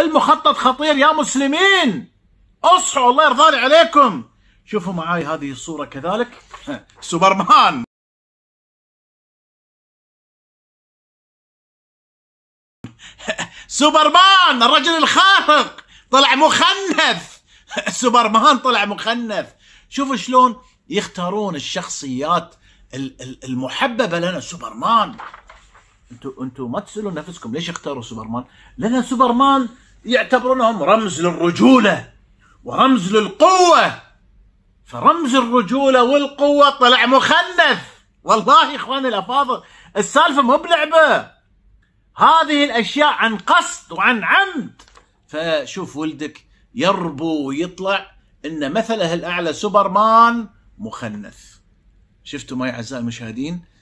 المخطط خطير يا مسلمين اصحوا الله يرضى عليكم شوفوا معاي هذه الصورة كذلك سوبرمان سوبرمان الرجل الخارق طلع مخنث سوبرمان طلع مخنث شوفوا شلون يختارون الشخصيات المحببه لنا سوبرمان انتوا انتوا ما تسالون نفسكم ليش اختاروا سوبرمان؟ لان سوبرمان يعتبرونهم رمز للرجولة ورمز للقوة فرمز الرجولة والقوة طلع مخنث والله يا إخواني الأفاضل السالفة مو بلعبة هذه الأشياء عن قصد وعن عمد فشوف ولدك يربو ويطلع إن مثله الأعلى سوبرمان مخنث شفتوا معي أعزائي المشاهدين